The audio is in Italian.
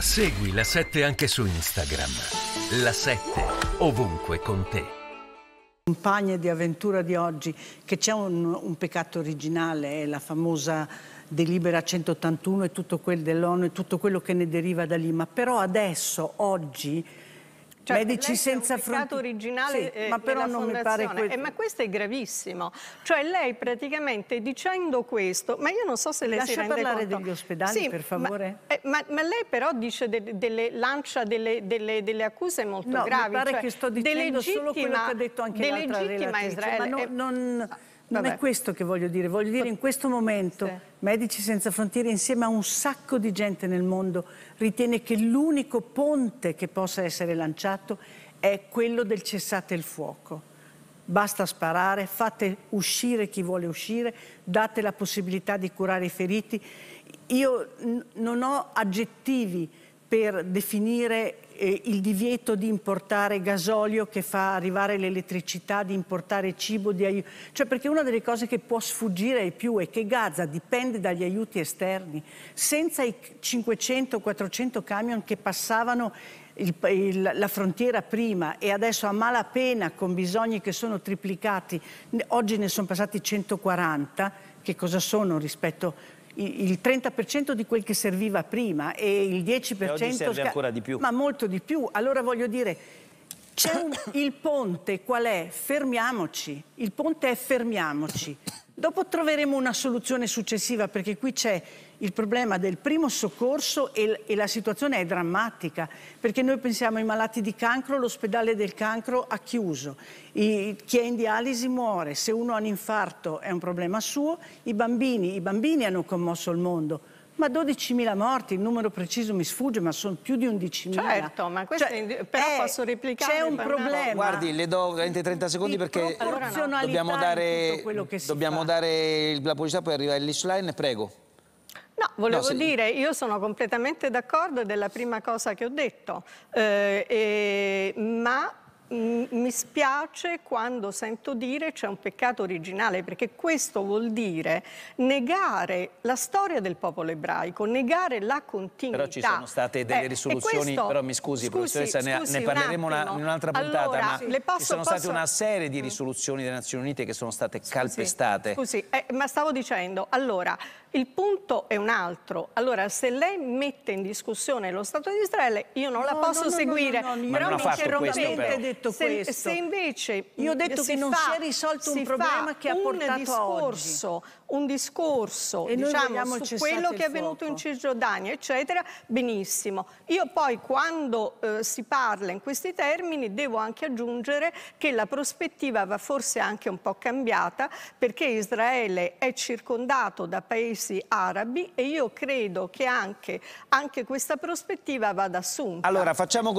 Segui la 7 anche su Instagram. La 7 ovunque con te. Compagne di avventura di oggi, che c'è un, un peccato originale, è la famosa delibera 181 e tutto quel dell'ONU e tutto quello che ne deriva da lì, ma però adesso, oggi, cioè, Medici Senza Frontiere. originale sì, eh, ma però non fondazione. mi pare questo. Eh, ma questo è gravissimo. Cioè lei praticamente dicendo questo, ma io non so se lei Lascia si rende conto. Lascia parlare degli ospedali, sì, per favore. Ma, eh, ma, ma lei però dice de, delle, lancia delle, delle, delle, accuse molto no, gravi. mi pare cioè, che sto dicendo solo quello che ha detto anche l'altra relatrice. Israele. Ma no, eh, non non è questo che voglio dire, voglio dire in questo momento sì. Medici Senza Frontiere insieme a un sacco di gente nel mondo ritiene che l'unico ponte che possa essere lanciato è quello del cessate il fuoco. Basta sparare, fate uscire chi vuole uscire, date la possibilità di curare i feriti. Io non ho aggettivi per definire eh, il divieto di importare gasolio che fa arrivare l'elettricità, di importare cibo, di aiuto. Cioè perché una delle cose che può sfuggire ai più è che Gaza dipende dagli aiuti esterni. Senza i 500-400 camion che passavano il, il, la frontiera prima e adesso a malapena con bisogni che sono triplicati, oggi ne sono passati 140, che cosa sono rispetto a il 30% di quel che serviva prima e il 10%... E oggi serve ancora di più. Ma molto di più. Allora voglio dire, c'è un, il ponte qual è? Fermiamoci. Il ponte è fermiamoci. Dopo troveremo una soluzione successiva perché qui c'è il problema del primo soccorso e, e, la situazione è drammatica perché noi pensiamo ai malati di cancro, l'ospedale del cancro ha chiuso, I, chi è in dialisi muore, se uno ha un infarto è un problema suo, i bambini, i bambini hanno commosso il mondo, ma 12.000 morti, il numero preciso mi sfugge, ma sono più di 11.000. Certo, ma questo cioè, è, però è, eh, posso replicare. C'è un problema. No, guardi, le do 20 30 secondi perché dobbiamo, dare, dobbiamo dare, la pubblicità, poi arriva il line, prego. No, volevo no, se... dire, io sono completamente d'accordo della prima cosa che ho detto, eh, eh, ma mi spiace quando sento dire c'è un peccato originale, perché questo vuol dire negare la storia del popolo ebraico, negare la continuità. Però ci sono state eh, delle eh, risoluzioni, questo, però mi scusi, scusi professoressa, scusi, ne, ne, parleremo un una, in un'altra puntata, allora, ma sì. posso, ci sono posso... state una serie di mm. risoluzioni delle Nazioni Unite che sono state calpestate. Scusi, scusi eh, ma stavo dicendo, allora, il punto è un altro. Allora, se lei mette in discussione lo Stato di Israele, io non no, la posso no, no, seguire. No, no, però mi interrompete detto se, questo. Se invece io ho detto che non si è risolto un problema che ha portato discorso, a oggi. Un discorso, e diciamo, su quello che è avvenuto in Cisgiordania, eccetera, benissimo. Io poi quando eh, si parla in questi termini devo anche aggiungere che la prospettiva va forse anche un po' cambiata perché Israele è circondato da paesi paesi arabi e io credo che anche, anche questa prospettiva vada assunta. Allora facciamo così.